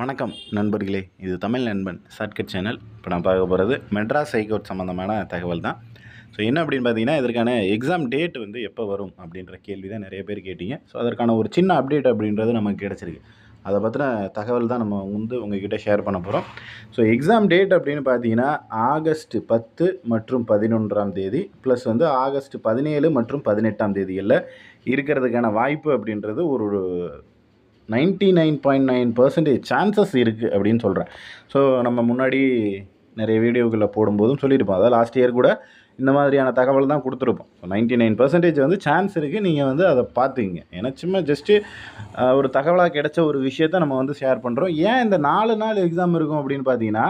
வணக்கம் நண்பர்களே இது தமிழ் நண்பன் ஷார்ட்கட் சேனல் இப்போ நான் பார்க்க போகிறது மெட்ராஸ் ஹைகோர்ட் சம்மந்தமான தகவல் தான் ஸோ என்ன அப்படின்னு பார்த்தீங்கன்னா இதற்கான எக்ஸாம் டேட் வந்து எப்போ வரும் அப்படின்ற கேள்வி தான் நிறைய பேர் கேட்டிங்க ஸோ அதற்கான ஒரு சின்ன அப்டேட் அப்படின்றது நமக்கு கிடச்சிருக்கு அதை பற்றின தகவல் தான் நம்ம வந்து உங்ககிட்ட ஷேர் பண்ண போகிறோம் ஸோ எக்ஸாம் டேட் அப்படின்னு பார்த்தீங்கன்னா ஆகஸ்ட் பத்து மற்றும் பதினொன்றாம் தேதி ப்ளஸ் வந்து ஆகஸ்ட் பதினேழு மற்றும் பதினெட்டாம் தேதிகளில் இருக்கிறதுக்கான வாய்ப்பு அப்படின்றது ஒரு ninety nine point nine percentage chances இருக்குது அப்படின்னு சொல்கிறேன் ஸோ நம்ம முன்னாடி நிறைய வீடியோக்களில் போடும்போதும் சொல்லியிருப்போம் அதாவது லாஸ்ட் இயர் கூட இந்த மாதிரியான தகவல் தான் கொடுத்துருப்போம் நைன்ட்டி நைன் பர்சன்டேஜ் வந்து சான்ஸ் இருக்குது நீங்கள் வந்து அதை பார்த்துங்க ஏன்னா சும்மா ஜஸ்ட்டு ஒரு தகவலாக கிடைச்ச ஒரு விஷயத்த நம்ம வந்து ஷேர் பண்ணுறோம் ஏன் இந்த நாலு நாள் எக்ஸாம் இருக்கும் அப்படின்னு பார்த்தீங்கன்னா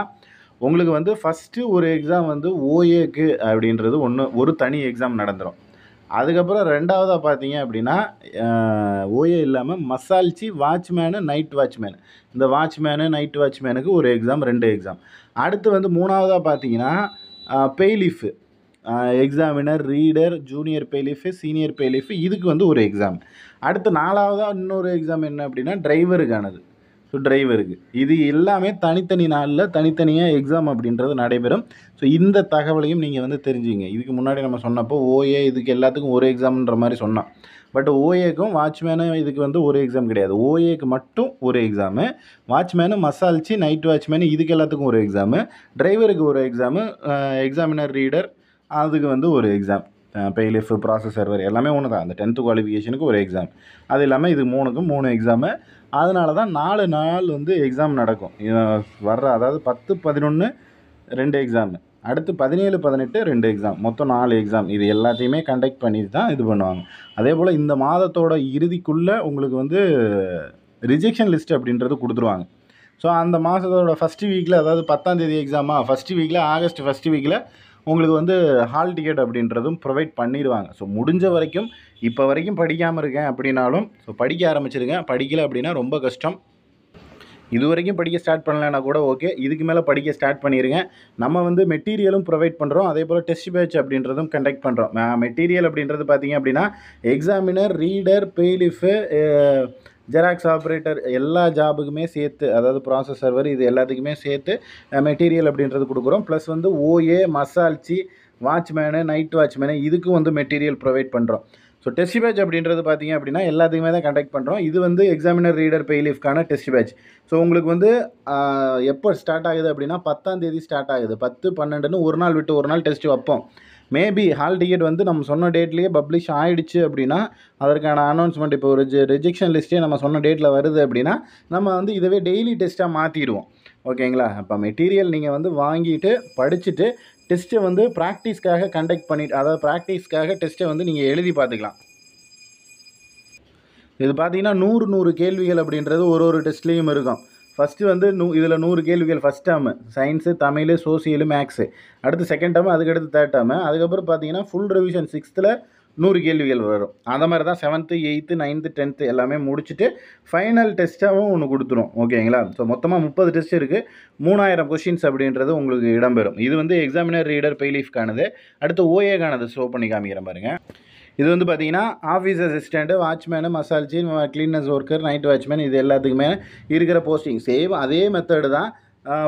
உங்களுக்கு வந்து ஃபஸ்ட்டு ஒரு எக்ஸாம் வந்து ஓஏக்கு அப்படின்றது ஒன்று ஒரு தனி எக்ஸாம் நடந்துடும் அதுக்கப்புறம் ரெண்டாவதாக பார்த்தீங்க அப்படின்னா ஓயோ இல்லாமல் மசால்ச்சி வாட்ச்மேனு நைட் வாட்ச்மேன் இந்த வாட்ச்மேனு நைட் வாட்ச்மேனுக்கு ஒரு எக்ஸாம் ரெண்டு எக்ஸாம் அடுத்து வந்து மூணாவதாக பார்த்தீங்கன்னா bailiff examiner reader junior bailiff senior bailiff இதுக்கு வந்து ஒரு எக்ஸாம் அடுத்து நாலாவதாக இன்னொரு எக்ஸாம் என்ன அப்படின்னா டிரைவருக்கானது ஸோ டிரைவருக்கு இது எல்லாமே தனித்தனி நாளில் தனித்தனியாக எக்ஸாம் அப்படின்றது நடைபெறும் ஸோ இந்த தகவலையும் நீங்கள் வந்து தெரிஞ்சுங்க இதுக்கு முன்னாடி நம்ம சொன்னப்போ ஓஏ இதுக்கு எல்லாத்துக்கும் ஒரு எக்ஸாம்ன்ற மாதிரி சொன்னான் பட் ஓஏக்கும் வாட்ச்மேனும் இதுக்கு வந்து ஒரு எக்ஸாம் கிடையாது ஓஏக்கு மட்டும் ஒரு எக்ஸாமு வாட்ச்மேனு மசால்ச்சி நைட் வாட்ச்மேனு இதுக்கு எல்லாத்துக்கும் ஒரு எக்ஸாமு டிரைவருக்கு ஒரு எக்ஸாமு எக்ஸாமினர் ரீடர் அதுக்கு வந்து ஒரு எக்ஸாம் பேலிஃப் ப்ராசஸ் சர்வர் எல்லாமே ஒன்று தான் அந்த டென்த்து குவாலிஃபிகேஷனுக்கு ஒரு எக்ஸாம் அது இல்லாமல் இது மூணுக்கும் மூணு எக்ஸாமு அதனால தான் நாலு நாள் வந்து எக்ஸாம் நடக்கும் வர்ற அதாவது பத்து பதினொன்று ரெண்டு எக்ஸாமு அடுத்து பதினேழு பதினெட்டு ரெண்டு எக்ஸாம் மொத்தம் நாலு எக்ஸாம் இது எல்லாத்தையுமே கண்டக்ட் பண்ணிட்டு தான் இது பண்ணுவாங்க அதே போல் இந்த மாதத்தோட இறுதிக்குள்ளே உங்களுக்கு வந்து ரிஜெக்ஷன் லிஸ்ட் அப்படின்றது கொடுத்துருவாங்க ஸோ அந்த மாதத்தோட ஃபஸ்ட்டு வீக்கில் அதாவது பத்தாம் தேதி எக்ஸாமா ஃபஸ்ட்டு வீக்கில் ஆகஸ்ட் ஃபஸ்ட்டு வீக்கில் உங்களுக்கு வந்து ஹால் டிக்கெட் அப்படின்றதும் ப்ரொவைட் பண்ணிடுவாங்க ஸோ முடிஞ்ச வரைக்கும் இப்போ வரைக்கும் படிக்காமல் இருக்கேன் அப்படின்னாலும் ஸோ படிக்க ஆரம்பிச்சிருக்கேன் படிக்கலை அப்படின்னா ரொம்ப கஷ்டம் இது வரைக்கும் படிக்க ஸ்டார்ட் பண்ணலன்னா கூட ஓகே இதுக்கு மேலே படிக்க ஸ்டார்ட் பண்ணிடுங்க நம்ம வந்து மெட்டீரியலும் ப்ரொவைட் பண்ணுறோம் அதே போல் டெஸ்ட் பேட்ச் அப்படின்றதும் கண்டக்ட் பண்ணுறோம் மெட்டீரியல் அப்படின்றது பார்த்திங்க அப்படின்னா examiner reader bailiff xerox operator எல்லா ஜாபுக்குமே சேர்த்து அதாவது ப்ராசஸ் சர்வர் இது எல்லாத்துக்குமே சேர்த்து மெட்டீரியல் அப்படின்றது கொடுக்குறோம் ப்ளஸ் வந்து ஓஏ மசால்ச்சி வாட்ச்மேனு நைட் வாட்ச்மேனு இதுக்கும் வந்து மெட்டீரியல் ப்ரொவைட் பண்ணுறோம் ஸோ டெஸ்ட் பேட்ச் அப்படின்றது பார்த்தீங்க அப்படின்னா எல்லாத்துக்குமே தான் கண்டக்ட் பண்ணுறோம் இது வந்து எக்ஸாமினர் ரீடர் பெய்லீஃப்கான டெஸ்ட் பேட்ச் ஸோ உங்களுக்கு வந்து எப்போ ஸ்டார்ட் ஆகுது அப்படின்னா பத்தாம் தேதி ஸ்டார்ட் ஆகுது பத்து பன்னெண்டுன்னு ஒரு நாள் விட்டு ஒரு நாள் டெஸ்ட் வைப்போம் மேபி ஹால் டிக்கெட் வந்து நம்ம சொன்ன டேட்லேயே பப்ளிஷ் ஆகிடுச்சு அப்படின்னா அதற்கான அனௌன்ஸ்மெண்ட் இப்போ ஒரு ரிஜெக்ஷன் லிஸ்ட்டே நம்ம சொன்ன டேட்டில் வருது அப்படின்னா நம்ம வந்து இதுவே டெய்லி டெஸ்ட்டாக மாற்றிடுவோம் ஓகேங்களா அப்போ மெட்டீரியல் நீங்கள் வந்து வாங்கிட்டு படிச்சுட்டு டெஸ்ட்டை வந்து ப்ராக்டிஸ்க்காக கண்டக்ட் பண்ணிட்டு அதாவது ப்ராக்டிஸ்க்காக டெஸ்ட்டை வந்து நீங்கள் எழுதி பார்த்துக்கலாம் இது பார்த்தீங்கன்னா நூறு நூறு கேள்விகள் அப்படின்றது ஒரு ஒரு டெஸ்ட்லேயும் இருக்கும் ஃபஸ்ட்டு வந்து நூ இதில் நூறு கேள்விகள் first term science Tamil social maths அடுத்து செகண்ட் டேர்மு அதுக்கடுத்து தேர்ட் டேர்மு அதுக்கப்புறம் பார்த்தீங்கன்னா ஃபுல் ரிவிஷன் சிக்ஸ்த்தில் நூறு கேள்விகள் வரும் அந்த மாதிரி தான் செவன்த்து எயித்து நைன்த்து டென்த்து எல்லாமே முடிச்சுட்டு ஃபைனல் டெஸ்ட்டாகவும் ஒன்று கொடுத்துரும் ஓகேங்களா ஸோ மொத்தமாக முப்பது டெஸ்ட் இருக்குது மூணாயிரம் கொஷின்ஸ் அப்படின்றது உங்களுக்கு இடம்பெறும் இது வந்து எக்ஸாமினர் ரீடர் பெய்லீஃப்கானது அடுத்து ஓஏக்கானது ஷோ பண்ணி காமிக்கிறேன் பாருங்கள் இது வந்து பார்த்தீங்கன்னா ஆஃபீஸ் அசிஸ்டண்ட்டு வாட்ச்மேனு மசால்ச்சி க்ளீனஸ் ஒர்க்கர் நைட் வாட்ச்மேன் இது எல்லாத்துக்குமே இருக்கிற போஸ்டிங் சேம் அதே மெத்தடு தான்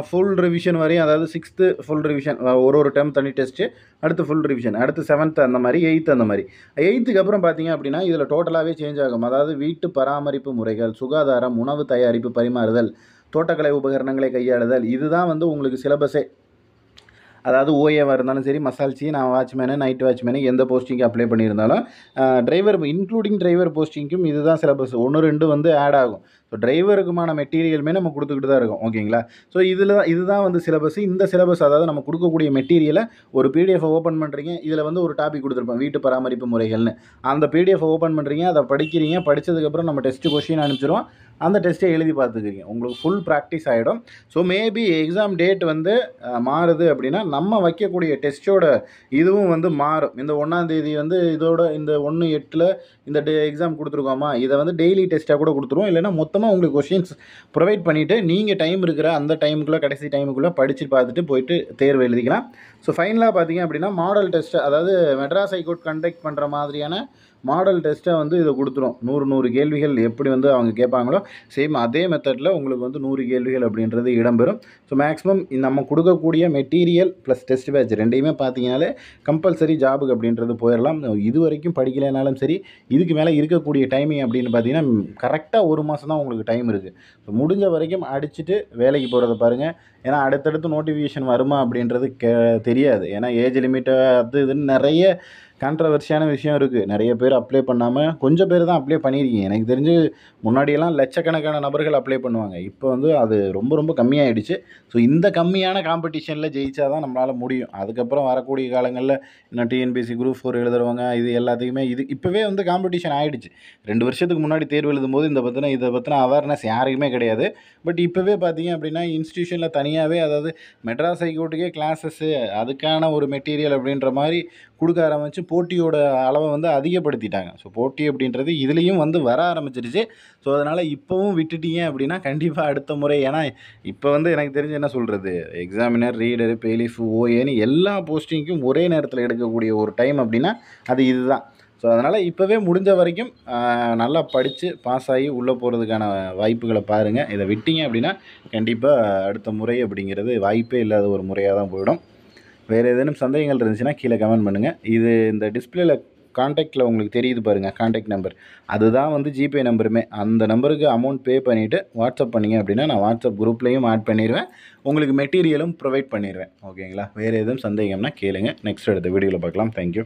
ஃபுல் ரிவிஷன் வரையும் அதாவது சிக்ஸ்த்து ஃபுல் ரிவிஷன் ஒரு ஒரு டைம் தனி டெஸ்ட்டு அடுத்து ஃபுல் ரிவிஷன் அடுத்து செவன்த் அந்த மாதிரி எயித்து அந்த மாதிரி எயித்துக்கு அப்புறம் பார்த்தீங்க அப்படின்னா இதில் டோட்டலாகவே சேஞ்ச் ஆகும் அதாவது வீட்டு பராமரிப்பு முறைகள் சுகாதாரம் உணவு தயாரிப்பு பரிமாறுதல் தோட்டக்கலை உபகரணங்களை கையாளுதல் இதுதான் வந்து உங்களுக்கு சிலபஸே அதாவது ஓஏவாக இருந்தாலும் சரி மசால்ச்சி நான் வாட்ச்மேனு நைட் வாட்ச்மேனு எந்த போஸ்டிங்க்கு அப்ளை பண்ணியிருந்தாலும் டிரைவர் இன்க்ளூடிங் டிரைவர் போஸ்டிங்க்கும் இதுதான் சிலபஸ் ஒன்று ரெண்டு வந்து ஆட் ஆகும் ஸோ டிரைவருக்குமான மெட்டீரியலுமே நம்ம கொடுத்துக்கிட்டு தான் இருக்கும் ஓகேங்களா ஸோ இதில் இதுதான் வந்து சிலபஸ் இந்த சிலபஸ் அதாவது நம்ம கொடுக்கக்கூடிய மெட்டீரியலை ஒரு பிடிஎஃப் ஓப்பன் பண்ணுறீங்க இதில் வந்து ஒரு டாபிக் கொடுத்துருப்போம் வீட்டு பராமரிப்பு முறைகள்னு அந்த பிடிஎஃப் ஓப்பன் பண்ணுறீங்க அதை படிக்கிறீங்க படித்ததுக்கப்புறம் நம்ம டெஸ்ட் கொஷின் அனுப்பிச்சிடுவோம் அந்த டெஸ்ட்டை எழுதி பார்த்துக்கிறீங்க உங்களுக்கு ஃபுல் ப்ராக்டிஸ் ஆகிடும் ஸோ மேபி எக்ஸாம் டேட் வந்து மாறுது அப்படின்னா நம்ம வைக்கக்கூடிய டெஸ்ட்டோட இதுவும் வந்து மாறும் இந்த ஒன்றாந்தேதி வந்து இதோட இந்த ஒன்று எட்டில் இந்த டே எக்ஸாம் கொடுத்துருக்கோமா இதை வந்து டெய்லி டெஸ்ட்டாக கூட கொடுத்துருவோம் இல்லைனா மொத்தமாக உங்களுக்கு கொஷின்ஸ் ப்ரொவைட் பண்ணிவிட்டு நீங்கள் டைம் இருக்கிற அந்த டைமுக்குள்ளே கடைசி டைமுக்குள்ளே படித்து பார்த்துட்டு போயிட்டு தேர்வு எழுதிக்கலாம் ஸோ ஃபைனலாக பார்த்தீங்க அப்படின்னா மாடல் டெஸ்ட்டு அதாவது மெட்ராஸ் ஹைகோர்ட் கண்டக்ட் பண்ணுற மாதிரியான மாடல் டெஸ்ட்டாக வந்து இதை கொடுத்துரும் நூறு நூறு கேள்விகள் எப்படி வந்து அவங்க கேட்பாங்களோ சேம் அதே மெத்தடில் உங்களுக்கு வந்து நூறு கேள்விகள் அப்படின்றது இடம்பெறும் ஸோ மேக்ஸிமம் நம்ம கொடுக்கக்கூடிய மெட்டீரியல் ப்ளஸ் டெஸ்ட் பேட்ச் ரெண்டையுமே பார்த்தீங்கனாலே கம்பல்சரி ஜாபுக்கு அப்படின்றது போயிடலாம் இது வரைக்கும் படிக்கலைனாலும் சரி இதுக்கு மேலே இருக்கக்கூடிய டைமிங் அப்படின்னு பார்த்தீங்கன்னா கரெக்டாக ஒரு மாதம் தான் உங்களுக்கு டைம் இருக்குது ஸோ முடிஞ்ச வரைக்கும் அடிச்சுட்டு வேலைக்கு போகிறத பாருங்கள் ஏன்னா அடுத்தடுத்து நோட்டிஃபிகேஷன் வருமா அப்படின்றது தெரியாது ஏன்னா ஏஜ் லிமிட்டு அது இதுன்னு நிறைய கான்ட்ரவர்சியான விஷயம் இருக்குது நிறைய பேர் அப்ளை பண்ணாமல் கொஞ்சம் பேர் தான் அப்ளை பண்ணியிருக்கீங்க எனக்கு தெரிஞ்சு முன்னாடியெல்லாம் லட்சக்கணக்கான நபர்கள் அப்ளை பண்ணுவாங்க இப்போ வந்து அது ரொம்ப ரொம்ப கம்மியாகிடுச்சு ஸோ இந்த கம்மியான காம்படிஷனில் ஜெயிச்சா தான் நம்மளால் முடியும் அதுக்கப்புறம் வரக்கூடிய காலங்களில் இன்னும் டிஎன்பிசி குரூப் ஃபோர் எழுதுறவங்க இது எல்லாத்துக்குமே இது இப்போவே வந்து காம்படிஷன் ஆகிடுச்சு ரெண்டு வருஷத்துக்கு முன்னாடி தேர்வு எழுதும்போது இந்த பற்றின இதை பற்றின அவேர்னஸ் யாருக்குமே கிடையாது பட் இப்போவே பார்த்தீங்க அப்படின்னா இன்ஸ்டியூஷனில் தனியாகவே அதாவது மெட்ராஸ் ஹைகோர்ட்டுக்கே கிளாஸஸ்ஸு அதுக்கான ஒரு மெட்டீரியல் அப்படின்ற மாதிரி கொடுக்க ஆரம்பிச்சு போட்டியோட அளவை வந்து அதிகப்படுத்திட்டாங்க ஸோ போட்டி அப்படின்றது இதுலேயும் வந்து வர ஆரம்பிச்சிருச்சு ஸோ அதனால் இப்போவும் விட்டுட்டீங்க அப்படின்னா கண்டிப்பாக அடுத்த முறை ஏன்னா இப்போ வந்து எனக்கு தெரிஞ்சு என்ன சொல்கிறது எக்ஸாமினர் ரீடர் பேலிஃப் ஓஏன்னு எல்லா போஸ்டிங்க்கும் ஒரே நேரத்தில் எடுக்கக்கூடிய ஒரு டைம் அப்படின்னா அது இதுதான் ஸோ அதனால் இப்போவே முடிஞ்ச வரைக்கும் நல்லா படித்து பாஸ் ஆகி உள்ளே போகிறதுக்கான வாய்ப்புகளை பாருங்கள் இதை விட்டீங்க அப்படின்னா கண்டிப்பாக அடுத்த முறை அப்படிங்கிறது வாய்ப்பே இல்லாத ஒரு முறையாக தான் போயிடும் வேறு ஏதேனும் சந்தேகங்கள் இருந்துச்சுன்னா கீழே கமெண்ட் பண்ணுங்கள் இது இந்த டிஸ்பிளேல காண்டாக்டில் உங்களுக்கு தெரியுது பாருங்கள் காண்டாக்ட் நம்பர் அதுதான் வந்து ஜிபே நம்பருமே அந்த நம்பருக்கு அமௌண்ட் பே பண்ணிவிட்டு வாட்ஸ்அப் பண்ணிங்க அப்படின்னா நான் வாட்ஸ்அப் குரூப்லேயும் ஆட் பண்ணிடுவேன் உங்களுக்கு மெட்டீரியலும் ப்ரொவைட் பண்ணிடுவேன் ஓகேங்களா வேறு எதுவும் சந்தேகம்னா கேளுங்கள் நெக்ஸ்ட் எடுத்து வீடியோவில் பார்க்கலாம் தேங்க்யூ